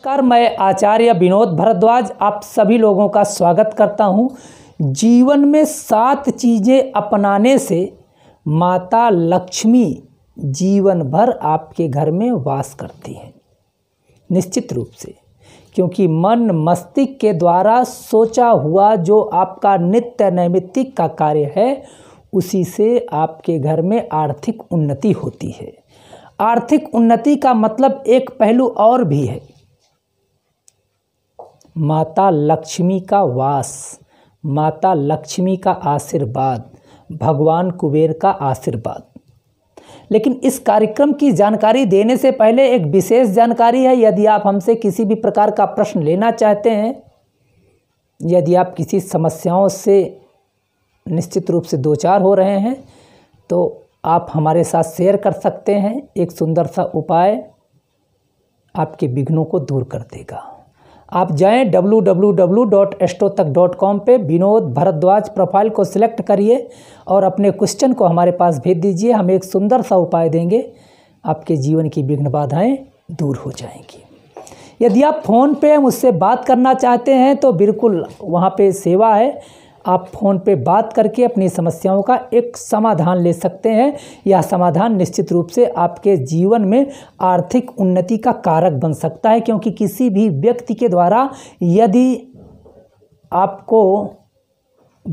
नमस्कार मैं आचार्य विनोद भरद्वाज आप सभी लोगों का स्वागत करता हूं जीवन में सात चीज़ें अपनाने से माता लक्ष्मी जीवन भर आपके घर में वास करती हैं निश्चित रूप से क्योंकि मन मस्तिष्क के द्वारा सोचा हुआ जो आपका नित्य नैमित्तिक का कार्य है उसी से आपके घर में आर्थिक उन्नति होती है आर्थिक उन्नति का मतलब एक पहलू और भी है माता लक्ष्मी का वास माता लक्ष्मी का आशीर्वाद भगवान कुबेर का आशीर्वाद लेकिन इस कार्यक्रम की जानकारी देने से पहले एक विशेष जानकारी है यदि आप हमसे किसी भी प्रकार का प्रश्न लेना चाहते हैं यदि आप किसी समस्याओं से निश्चित रूप से दो चार हो रहे हैं तो आप हमारे साथ शेयर कर सकते हैं एक सुंदर सा उपाय आपके विघ्नों को दूर कर देगा आप जाएं कॉम पे विनोद भरद्वाज प्रोफाइल को सिलेक्ट करिए और अपने क्वेश्चन को हमारे पास भेज दीजिए हम एक सुंदर सा उपाय देंगे आपके जीवन की विघ्न बाधाएँ दूर हो जाएंगी यदि आप फ़ोन पे मुझसे बात करना चाहते हैं तो बिल्कुल वहाँ पे सेवा है आप फ़ोन पे बात करके अपनी समस्याओं का एक समाधान ले सकते हैं यह समाधान निश्चित रूप से आपके जीवन में आर्थिक उन्नति का कारक बन सकता है क्योंकि किसी भी व्यक्ति के द्वारा यदि आपको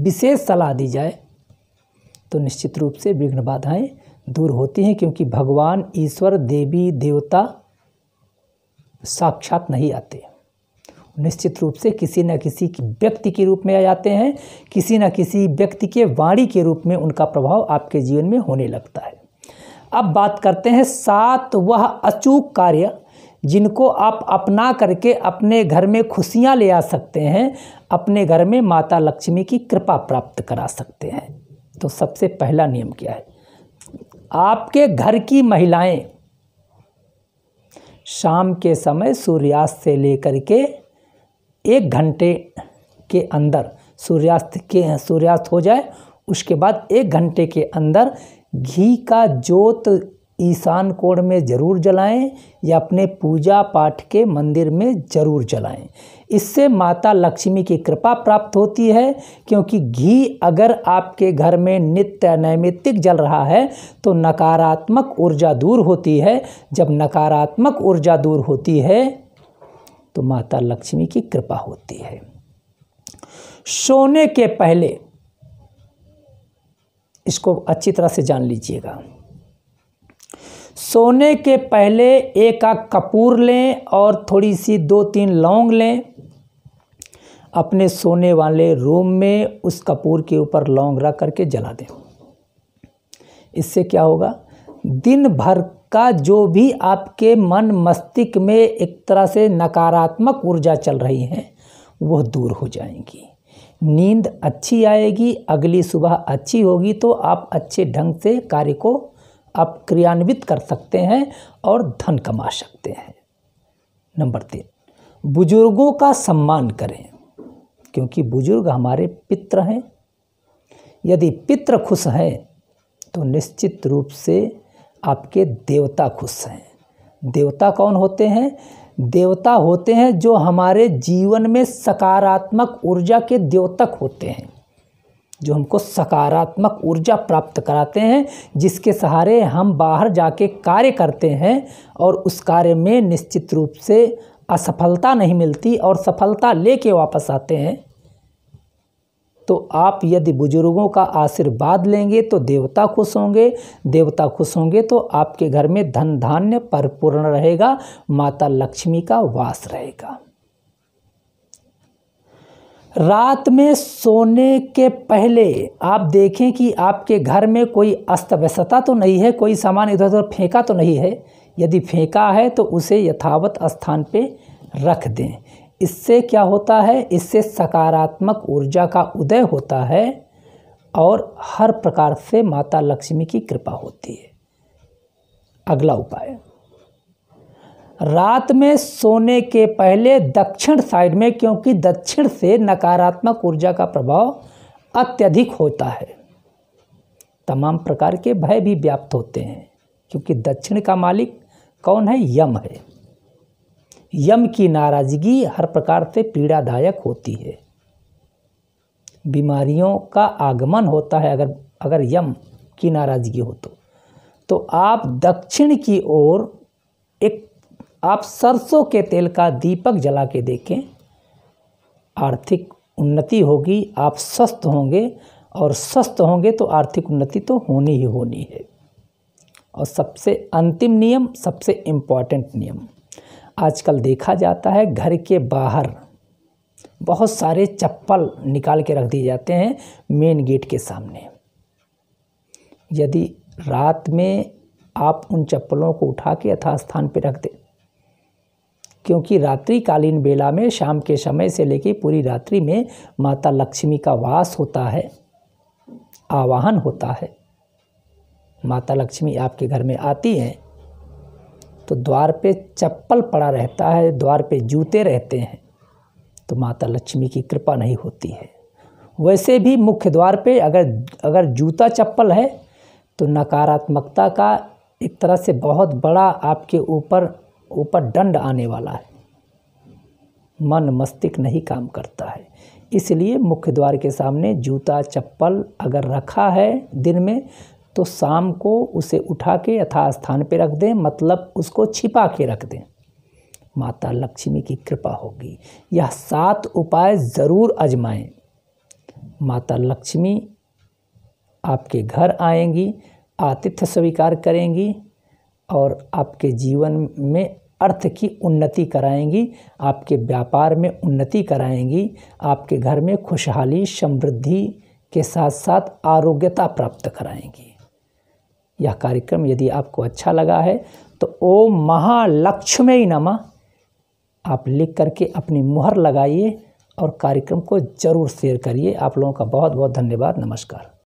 विशेष सलाह दी जाए तो निश्चित रूप से विघ्न बाधाएँ दूर होती हैं क्योंकि भगवान ईश्वर देवी देवता साक्षात नहीं आते निश्चित रूप से किसी न किसी व्यक्ति के रूप में आ जाते हैं किसी न किसी व्यक्ति के वाणी के रूप में उनका प्रभाव आपके जीवन में होने लगता है अब बात करते हैं सात वह अचूक कार्य जिनको आप अपना करके अपने घर में खुशियाँ ले आ सकते हैं अपने घर में माता लक्ष्मी की कृपा प्राप्त करा सकते हैं तो सबसे पहला नियम क्या है आपके घर की महिलाएं शाम के समय सूर्यास्त से लेकर के एक घंटे के अंदर सूर्यास्त के सूर्यास्त हो जाए उसके बाद एक घंटे के अंदर घी का जोत ईशान कोण में ज़रूर जलाएं या अपने पूजा पाठ के मंदिर में ज़रूर जलाएं इससे माता लक्ष्मी की कृपा प्राप्त होती है क्योंकि घी अगर आपके घर में नित्य नैमित्तिक जल रहा है तो नकारात्मक ऊर्जा दूर होती है जब नकारात्मक ऊर्जा दूर होती है तो माता लक्ष्मी की कृपा होती है सोने के पहले इसको अच्छी तरह से जान लीजिएगा सोने के पहले एक आग कपूर लें और थोड़ी सी दो तीन लौंग लें अपने सोने वाले रूम में उस कपूर के ऊपर लौंग रख करके जला दें इससे क्या होगा दिन भर का जो भी आपके मन मस्तिष्क में एक तरह से नकारात्मक ऊर्जा चल रही है वह दूर हो जाएंगी नींद अच्छी आएगी अगली सुबह अच्छी होगी तो आप अच्छे ढंग से कार्य को आप क्रियान्वित कर सकते हैं और धन कमा सकते हैं नंबर तीन बुजुर्गों का सम्मान करें क्योंकि बुजुर्ग हमारे पित्र हैं यदि पित्र खुश हैं तो निश्चित रूप से आपके देवता खुश हैं देवता कौन होते हैं देवता होते हैं जो हमारे जीवन में सकारात्मक ऊर्जा के द्योतक होते हैं जो हमको सकारात्मक ऊर्जा प्राप्त कराते हैं जिसके सहारे हम बाहर जाके कार्य करते हैं और उस कार्य में निश्चित रूप से असफलता नहीं मिलती और सफलता लेके वापस आते हैं तो आप यदि बुजुर्गों का आशीर्वाद लेंगे तो देवता खुश होंगे देवता खुश होंगे तो आपके घर में धन धान्य परिपूर्ण रहेगा माता लक्ष्मी का वास रहेगा रात में सोने के पहले आप देखें कि आपके घर में कोई अस्त व्यस्तता तो नहीं है कोई सामान इधर उधर फेंका तो नहीं है यदि फेंका है तो उसे यथावत स्थान पे रख दें इससे क्या होता है इससे सकारात्मक ऊर्जा का उदय होता है और हर प्रकार से माता लक्ष्मी की कृपा होती है अगला उपाय रात में सोने के पहले दक्षिण साइड में क्योंकि दक्षिण से नकारात्मक ऊर्जा का प्रभाव अत्यधिक होता है तमाम प्रकार के भय भी व्याप्त होते हैं क्योंकि दक्षिण का मालिक कौन है यम है यम की नाराजगी हर प्रकार से पीड़ादायक होती है बीमारियों का आगमन होता है अगर अगर यम की नाराजगी हो तो तो आप दक्षिण की ओर एक आप सरसों के तेल का दीपक जला के देखें आर्थिक उन्नति होगी आप स्वस्थ होंगे और स्वस्थ होंगे तो आर्थिक उन्नति तो होनी ही होनी है और सबसे अंतिम नियम सबसे इम्पॉर्टेंट नियम आजकल देखा जाता है घर के बाहर बहुत सारे चप्पल निकाल के रख दिए जाते हैं मेन गेट के सामने यदि रात में आप उन चप्पलों को उठा के यथास्थान पर रख दें क्योंकि रात्रिकालीन बेला में शाम के समय से लेकर पूरी रात्रि में माता लक्ष्मी का वास होता है आवाहन होता है माता लक्ष्मी आपके घर में आती हैं तो द्वार पे चप्पल पड़ा रहता है द्वार पे जूते रहते हैं तो माता लक्ष्मी की कृपा नहीं होती है वैसे भी मुख्य द्वार पे अगर अगर जूता चप्पल है तो नकारात्मकता का एक तरह से बहुत बड़ा आपके ऊपर ऊपर दंड आने वाला है मन मस्तिष्क नहीं काम करता है इसलिए मुख्य द्वार के सामने जूता चप्पल अगर रखा है दिन में तो शाम को उसे उठा के यथास्थान पर रख दें मतलब उसको छिपा के रख दें माता लक्ष्मी की कृपा होगी यह सात उपाय ज़रूर अजमाएं माता लक्ष्मी आपके घर आएंगी आतिथ्य स्वीकार करेंगी और आपके जीवन में अर्थ की उन्नति कराएंगी आपके व्यापार में उन्नति कराएंगी आपके घर में खुशहाली समृद्धि के साथ साथ आरोग्यता प्राप्त कराएंगी यह कार्यक्रम यदि आपको अच्छा लगा है तो ओम महालक्ष्मी नमा आप लिख करके अपनी मुहर लगाइए और कार्यक्रम को ज़रूर शेयर करिए आप लोगों का बहुत बहुत धन्यवाद नमस्कार